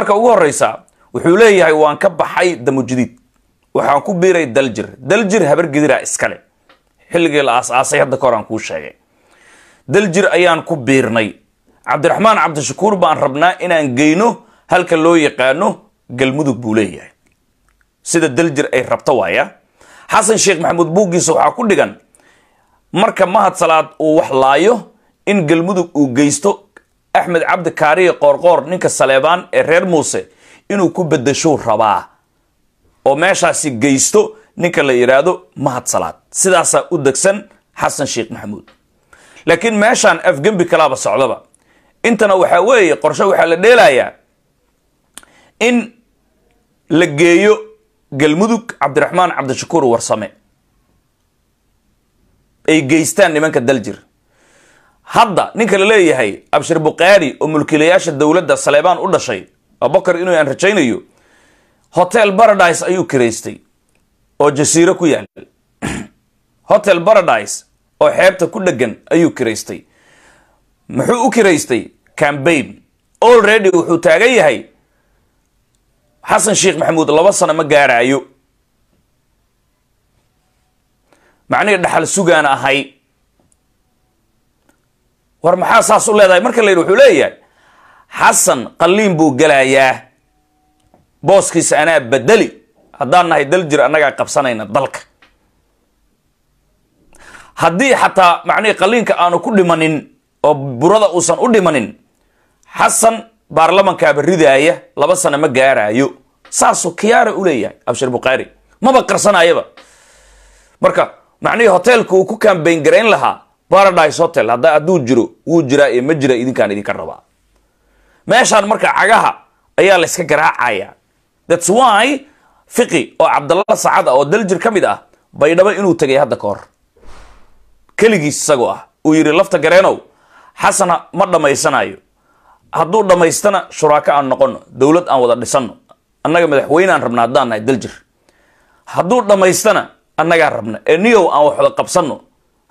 marka ugu horeysa wuxuu leeyahay waan ka baxay damujudiid waxaan ku biiray daljir daljir habargediraa iskale xilligii la aas hadda ka kuu sheegay daljir ayaan ku biirnay cabdiraxmaan cabdishakuur baan rabnaa inaan geyno halka loo yaqaano galmudug buu leeyahay sida daljir ay rabto waaya xasan sheekh maxamuud buuggiisa waxaa ku dhigan marka mahad salaad uu wax laayo in galmudug uu geysto axmed cabdi kaariye qoorqoor ninka saleebaan ee reer muuse inuu ku bedeshuu rabaa oo meeshaasi geysto ninka la yidhaahdo mahad salaad sidaasaa u degsan xasan sheekh maxamuud laakiin meeshaan afgembi kalaaba socdaba intana waxaa weeye qorshe waxaa la dheelayaa in la geeyo galmudug cabdiraxmaan cabdishakuur warsame ay geystaan nimanka daljir hadda ninka la leeyahay abshir bukhaari oo mulkiilayaasha dowladda saleebaan u dhashay abubakar inuu aan rajaynayo hotel baradise ayuu kiraystay oo jasiiro ku yaal hotel baradise oo xeebta ku dhegan ayuu kiraystay muxuu u kiraystay cambain already wuxuu taagan yahay xasan sheekh maxamuud laba sano ma gaarayo macnihii dhaxal sugaan ahay war maxaa saas u leedahay marka la yidhi wuxuu leeyahay xasan qalliin buu gelayaa booskiisa anaa bedeli haddaan nahay dal jir annagaa qabsanayna dalka haddii xataa macnihii qalliinka aanu ku dhimanin oo burada uusan u dhimanin xasan baarlamankaaba ridaaya laba sana ma gaaraayo saasuu kiyaara u leeyahay abshir bukhaari maba qarsanaayaba marka macnihii hoteelka uu ku kaambayn garayn lahaa baradise hotel hadda hadduu jiro wuu jiraa ee ma jira idinkaan idinka rabaa meeshaan marka cagaha ayaa layska garaacaya thats why fiqi oo cabdalla sacad ah oo daljir ka mid ah baydhabo inuu tegay hadda ka hor keligiis isagoo ah uu yidhi lafta gareenow xasana ma dhammaysanayo hadduu dhammaystana shuraako aan noqono dowlad aan wada dhisanno annaga madaxweyne rabna haddaan nahay daljir hadduu dhammaystana annagaa rabna ee niyow aan wax wada qabsanno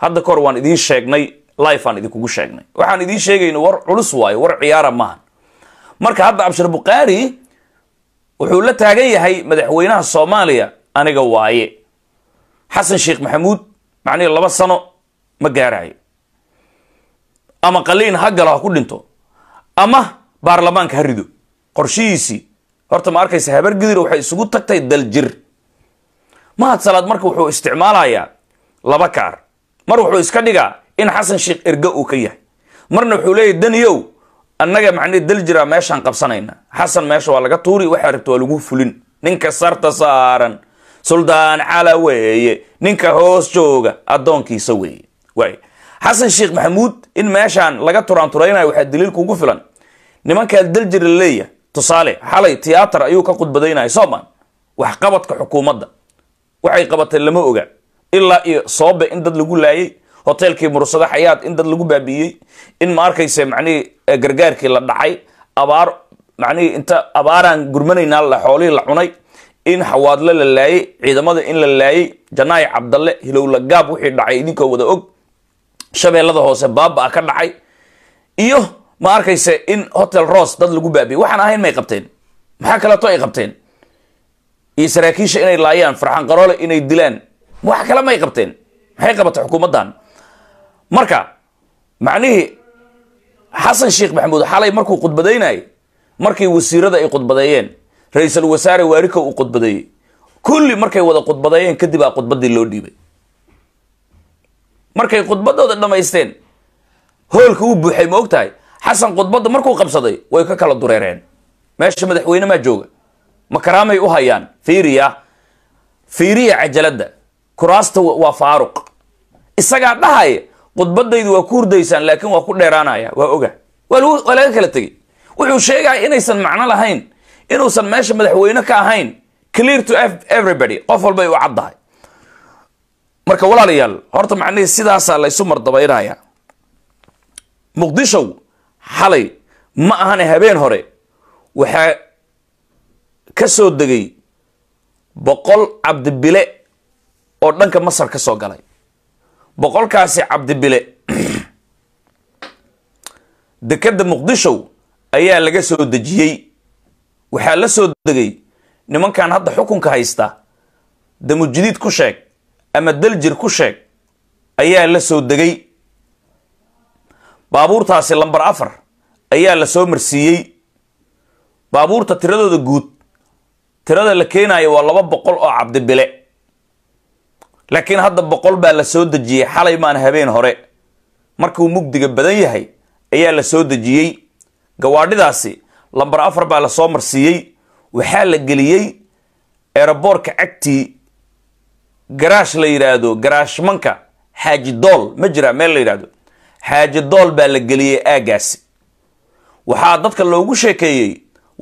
hadda kahor waan idiin sheegnay life aan idinkugu sheegnay waxaan idiin sheegayna war culus waayo war ciyaara maaha marka hadda cabshir bukhaari wuxuu la taagan yahay madaxweynaha soomaaliya aniga waaye xasan sheekh maxamuud macnihi laba sano ma gaarayo ama qaliin ha galo ha ku dhinto ama baarlamaanka ha rido qorshihiisii horta ma arkaysa habargidira waxay isugu tagtay daljir mahad salaad marka wuxuu isticmaalayaa laba kaar mar wuxuu iska dhigaa in xasan sheekh erge uu ka yahay marna wuxuu leeyahy daniyow annaga macnii dal jiraa meeshaan qabsanayna xasan meesha waa laga tuuri waxaa rabta waa lagu fulin ninka sarta saaran suldaan cala weeye ninka hoos jooga addoonkiisa weeye waay xasan sheekh maxamuud in meeshaan laga turaanturaynayo waxaa daliil kugu filan nimankaa daljir la leeya tusaale xalay tiyaatar ayuu ka khudbadaynaya sooman waxqabadka xukuumadda waxay qabatay lama oga ilaa iyo soobe in dad lagu laayay hoteelkii mursado xayaad in dad lagu baabiiyey in ma arkayse macnihii eh, gargaarkii la dhacay abaar macnihii inta abaaraan gurmanaynaa la xoolihii la cunay in xawaadle la laayay ciidamada in la laayay janaayi cabdalle hilowla gaab wixii dhacay idinkoo wada og shabeellada hoose baaba ka dhacay iyo ma arkayse in hotel ross dad lagu baabiyey waxaan ahayn may qabteen maxaa kaleeto ay qabteen iyo saraakiisha inay laayaan farxan qaroole inay dilaan wax kale may qabteen maxay qabata xukuumaddan marka macnihii xasan sheekh maxamuud xalay markuu khudbadaynayay markii wasiirada ay khudbadeeyeen ra-iisul wasaare waarikow uu khudbadeeyey kulli markay wada khudbadeeyeen kadib aa khudbaddii loo dhiibay markay khudbadooda dhammaysteen hoolka u buuxay ma og xasan khudbadda markuu qabsaday way ka kala dureereen meesha madaxweyne maa jooga ma karaamay u hayaan fiiriya fiiriya cajaladda kuraasta waa faaruq isagaa dhahaya khudbadaydu waa ku hurdaysaan laakiin waa ku dheeraanaya waa oga waa laga kala tegey wuxuu sheegaya inaysan macno lahayn inuusan meesha madaxweyne ka ahayn clear to everybody qof walbay u caddahay marka walaalayaal horta macnihii sidaasaa laysu mardabaynaya muqdishow xalay ma ahane habeen hore waxaa ka soo degay boqol cabdibile oo dhanka masar ka soo galay boqolkaasi cabdibile dekedda muqdishow ayaa laga soo dejiyey waxaa la soo degay nimankan hadda xukunka haysta damujadiid ku sheeg ama daljir ku sheeg ayaa la soo degay baabuurtaasi lambar afar ayaa la soo marsiiyey baabuurta tiradooda guud tirada la keenayo waa laba boqol oo cabdibile laakiin hadda boqol baa la soo dejiyey xalay maan habeen hore markuu mugdiga badan yahay ayaa lasoo dejiyey gawaadhidaasi lambar afar baa lasoo marsiiyey waxaa la geliyey eeraboorka cagtii garaash la yidhaahdo garaashmanka xaaji dool ma jiraa meel la yidhaahdo xaaji dool baa la geliyey aaggaasi waxaa dadka loogu sheekeeyey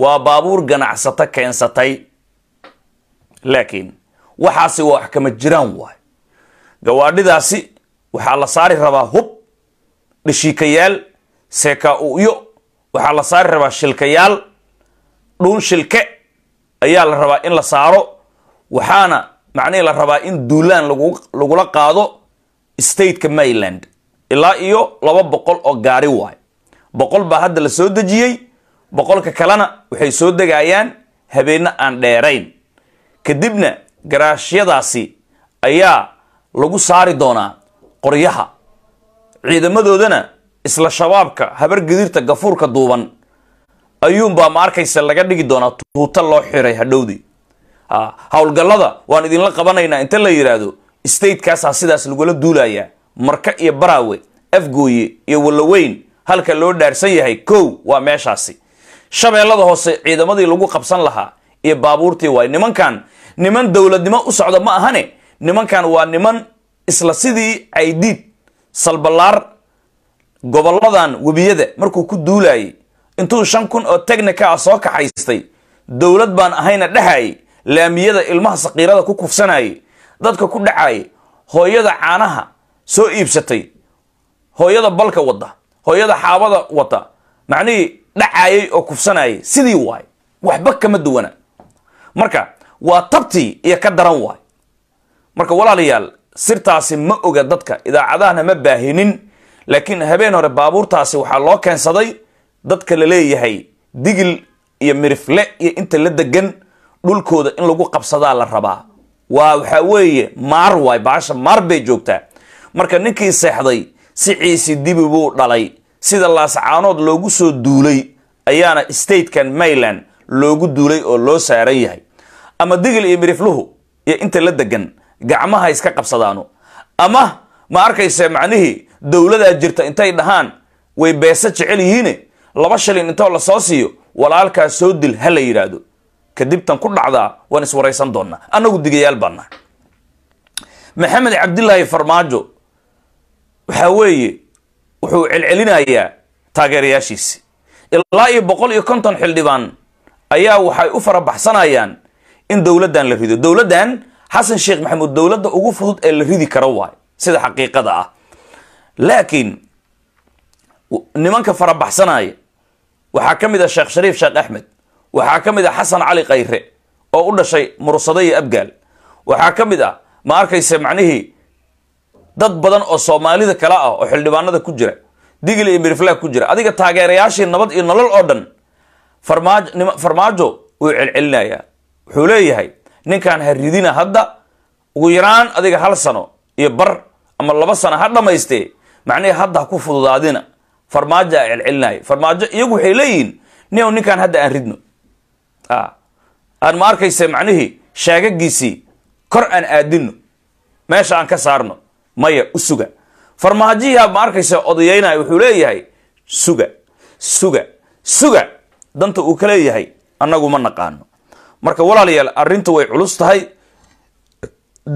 waa baabuur ganacsato keensatay laakiin waxaasi waa wax kama jiraan waay gawaadhidaasi waxaa la saari rabaa hub dhashiikayaal seeka u'yo waxaa la saari rabaa shilkayaal dhuun shilke ayaa la rabaa in la saaro waxaana macnihii la rabaa in duulaan lagula qaado stateka maryland ilaa iyo laba boqol oo gaari waay boqol baa hadda la soo dejiyey boqolka kalena waxay soo degayaan habeenno aan dheerayn kadibna garaashyadaasi ayaa lagu saari doonaa qoryaha ciidamadoodana isla shabaabka habar gafuurka duuban ayuunbaa ma arkaysa laga dhigi doonaa tuuta loo xiray hadhowdii howlgallada waan idinla qabanaynaa inta la yidhaahdo statekaasa ah sidaas lagula duulayaa marka iyo baraawe afgooye iyo wallaweyn halka loo dhaarsan yahay kow waa meeshaasi shabeellada hoose ciidamadii lagu qabsan lahaa iyo baabuurtii waayo nimankan niman dowladnimo u socda ma ahane nimankan waa niman isla sidii caydiid salballaar gobolladan webiyada markuu ku duulayay intuu shan kun oo technikaa ah soo kaxaystay dowlad baan ahayna dhahayay laamiyada ilmaha sakiirada ku kufsanayay dadka ku dhacayay hooyada caanaha soo iibsatay hooyada balka wada hooyada xaabada wata macnihii dhacayay oo kufsanayay sidii waay waxba kama duwana marka waa tabtii iyo ka daran waay marka walaalayaal sirtaasi ma oga dadka idaacadahana ma baahinin laakiin habeen hore baabuurtaasi waxaa loo keensaday dadka la leeyahay digil iyo mirifle iyo inta la degan dhulkooda in lagu qabsadaa la rabaa waa waxaa weeye maar waay baasha maar bay joogtaa marka ninkii seexday siciisi dibi buu dhalay sida laascaanood loogu soo duulay ayaana statekan mayland loogu duulay oo loo saaran yahay ama digil iyo mirifluhu iyo inta la degan gacmaha iska qabsadaano ama ma arkayse macnihii dowladaa jirta intay dhahaan way beese jecel yihiine laba shilin intoo la soo siiyo walaalkaa soo dil ha la yidhaahdo kadib tan ku dhacdaa waan iswaraysan doonnaa annagu digayaal baana maxamed cabdilaahi farmaajo waxaa weeye wuxuu celcelinayaa taageerayaashiisi ilaa iyo boqol iyo konton xildhibaan ayaa waxay u farabaxsanayaan in dowladdan la rido dowladdan xasan sheekh maxamuud dowladda ugu fudud ee la ridi karo waay sida xaqiiqada ah laakiin nimanka farabaxsanaya waxaa ka mid a ah sheekh shariif sheekh axmed waxaa ka mid a ah xasan cali khayre oo u dhashay mursado iyo abgaal waxaa ka mid a ah, ma arkayse macnihii dad badan oo soomaalida kale ah oo xildhibaanada ku jira digli iyo miriflaag ku jira adiga taageerayaashii nabad iyo nolol oo dhan farmaajo wuu celcelinayaa wuxuu leeyahay ninkaan ha ridina hadda ugu yaraan adiga hal sano iyo bar ama laba sano ha dhammaystee macnihii hadda ha ku fududaadina farmaajo a celcelinaya farmaajo iyagu waxay leeyihiin nin ninkaan hadda aan ridno ah, aan ma arkaysa macnihii shaagagiisii kor aan aadino meesha aan ka saarno maya u suga farmaajihiia ma arkaysa odayeynaya wuxuu leeyahay suga suga suga danta uu ka leeyahay annagu ma naqaano marka walaalayaal arrinta way culus tahay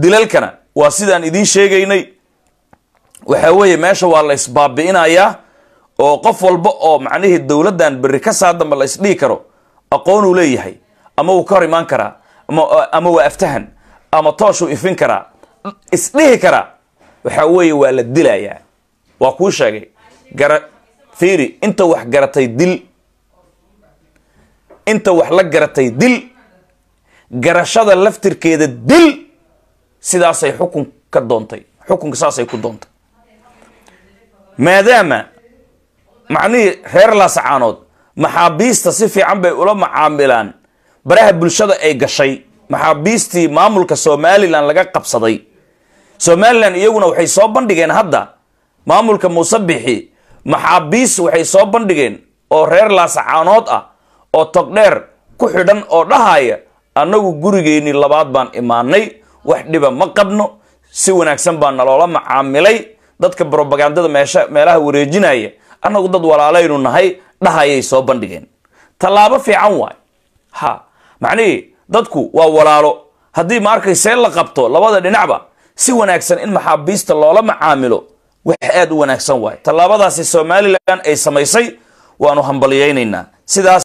dilalkana waa sidaan idiin sheegaynay waxaa weeye meesha waa la isbaabi'inayaa oo qof walba oo macnihii dowladdan berri ka saa dambe la isdhihi karo aqoon uu leeyahay ama wuu ka hor imaan karaa ama waa aftahan ama tooshuu ifin karaa isdhihi karaa waxaa weeye waa la dilayaa waa kuu sheegay gara fiiri inta wax garatay dil inta wax la garatay dil garashada laftirkeeda dil sidaasay xukun ka doontay xukunka saasay ku doontay maadaama macnihii reer laasacaanood maxaabiista si fiican bay ula macaamilaan baraha bulshada ay gashay maxaabiistii maamulka somalilan laga qabsaday somalilan iyaguna waxay soo bandhigeen hadda maamulka muuse bixi maxaabiis waxay soo bandhigeen oo reer laasacaanood ah oo togdheer ku xidhan oo dhahaya annagu gurigeenni labaad baan imaanay wax dhiba ma qabno si wanaagsan baa naloola macaamilay dadka brobagandada meelaha wareejinaya annagu dad walaalaynu nahay dhahayay soo bandhigeen tallaabo fiican waay ha macnihii dadku waa walaalo haddii ma arkaysee la qabto labada dhinacba si wanaagsan in maxaabiista loola macaamilo wax aad u wanaagsan waay tallaabadaasi somalilan ay samaysay waanu hambaliyaynaynaa sidaas